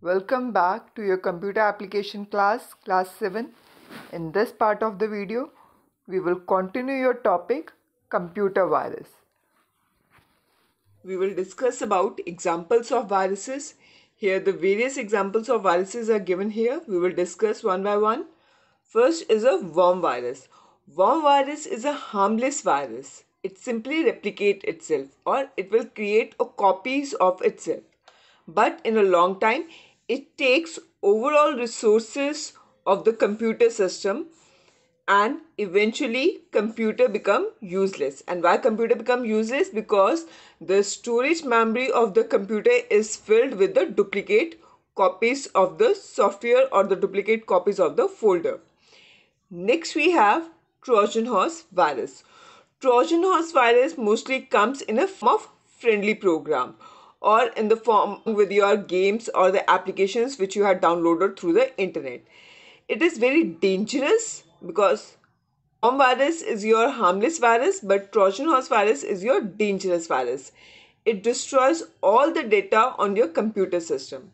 Welcome back to your computer application class, class 7. In this part of the video, we will continue your topic, computer virus. We will discuss about examples of viruses. Here the various examples of viruses are given here. We will discuss one by one. First is a worm virus. Worm virus is a harmless virus. It simply replicates itself or it will create a copies of itself. But in a long time, it takes overall resources of the computer system and eventually computer become useless and why computer become useless because the storage memory of the computer is filled with the duplicate copies of the software or the duplicate copies of the folder next we have trojan horse virus trojan horse virus mostly comes in a form of friendly program or in the form with your games or the applications which you had downloaded through the internet. It is very dangerous because Chrome virus is your harmless virus, but Trojan horse virus is your dangerous virus. It destroys all the data on your computer system.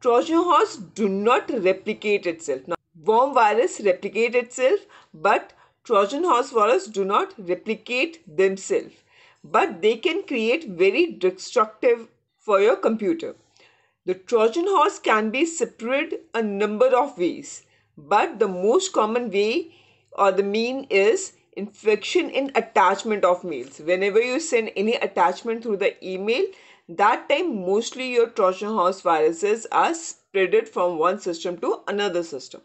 Trojan horse do not replicate itself. Now, worm virus replicate itself, but Trojan horse virus do not replicate themselves. But they can create very destructive for your computer. The Trojan horse can be separated a number of ways, but the most common way or the mean is infection in attachment of mails. Whenever you send any attachment through the email, that time mostly your Trojan horse viruses are spreaded from one system to another system.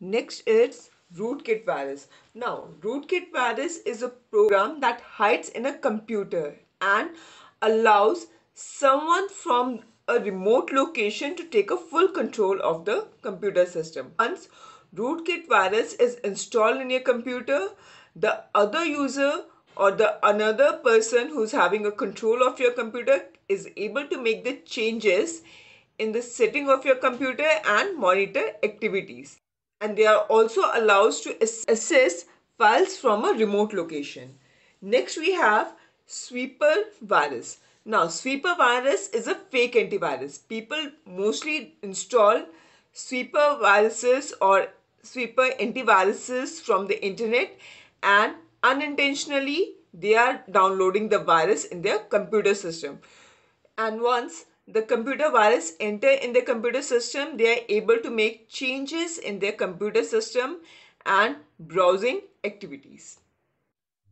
Next is rootkit virus. Now, rootkit virus is a program that hides in a computer and allows someone from a remote location to take a full control of the computer system. Once rootkit virus is installed in your computer, the other user or the another person who's having a control of your computer is able to make the changes in the setting of your computer and monitor activities. And they are also allowed to access files from a remote location. Next we have sweeper virus. Now, sweeper virus is a fake antivirus. People mostly install sweeper viruses or sweeper antiviruses from the internet and unintentionally they are downloading the virus in their computer system. And once the computer virus enter in the computer system, they are able to make changes in their computer system and browsing activities.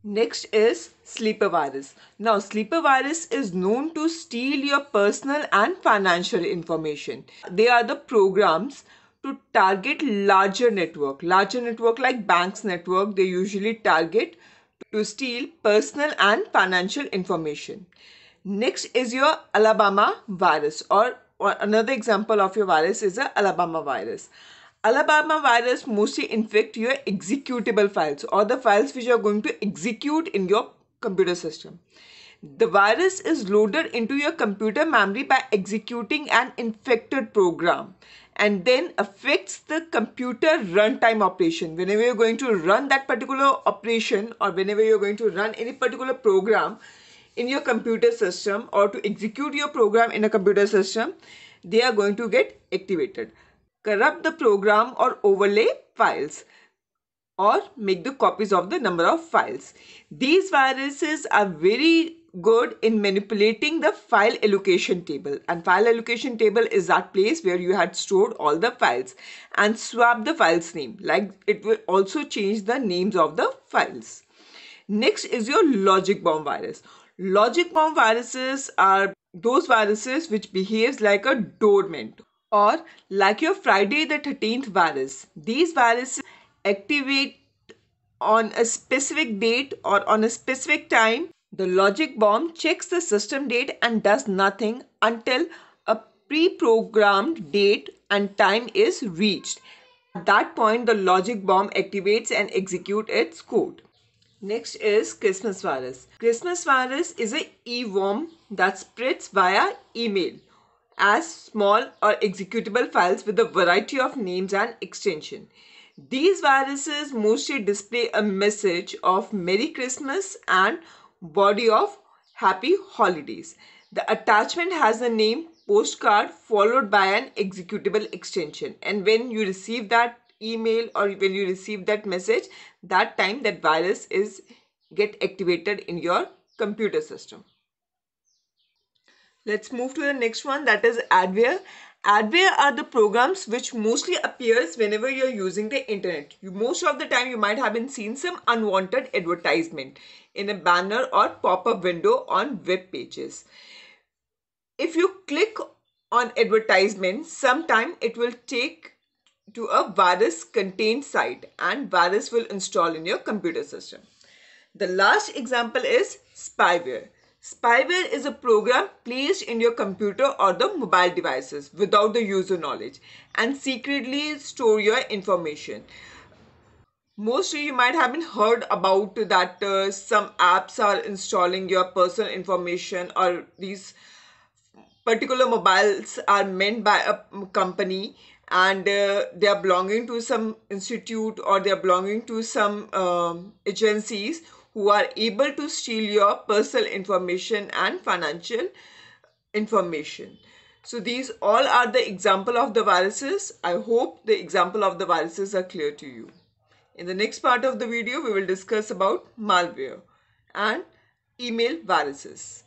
Next is sleeper virus. Now, sleeper virus is known to steal your personal and financial information. They are the programs to target larger network. Larger network like banks network, they usually target to steal personal and financial information. Next is your Alabama virus or, or another example of your virus is the Alabama virus. Alabama virus mostly infect your executable files or the files which you are going to execute in your computer system. The virus is loaded into your computer memory by executing an infected program and then affects the computer runtime operation. Whenever you're going to run that particular operation or whenever you're going to run any particular program in your computer system or to execute your program in a computer system, they are going to get activated corrupt the program or overlay files or make the copies of the number of files. These viruses are very good in manipulating the file allocation table and file allocation table is that place where you had stored all the files and swap the files name like it will also change the names of the files. Next is your logic bomb virus. Logic bomb viruses are those viruses which behaves like a dormant or like your Friday the 13th virus. These viruses activate on a specific date or on a specific time. The logic bomb checks the system date and does nothing until a pre-programmed date and time is reached. At that point, the logic bomb activates and executes its code. Next is Christmas virus. Christmas virus is a e-worm that spreads via email as small or executable files with a variety of names and extension. These viruses mostly display a message of Merry Christmas and body of Happy Holidays. The attachment has a name postcard followed by an executable extension. And when you receive that email or when you receive that message, that time that virus is get activated in your computer system. Let's move to the next one that is adware. Adware are the programs which mostly appears whenever you're using the internet. You, most of the time you might have been seen some unwanted advertisement in a banner or pop-up window on web pages. If you click on advertisement, sometime it will take to a virus contained site and virus will install in your computer system. The last example is spyware. Spyware is a program placed in your computer or the mobile devices without the user knowledge and secretly store your information. Mostly you might have been heard about that uh, some apps are installing your personal information or these particular mobiles are meant by a company and uh, they are belonging to some institute or they are belonging to some um, agencies who are able to steal your personal information and financial information. So these all are the example of the viruses. I hope the example of the viruses are clear to you. In the next part of the video, we will discuss about malware and email viruses.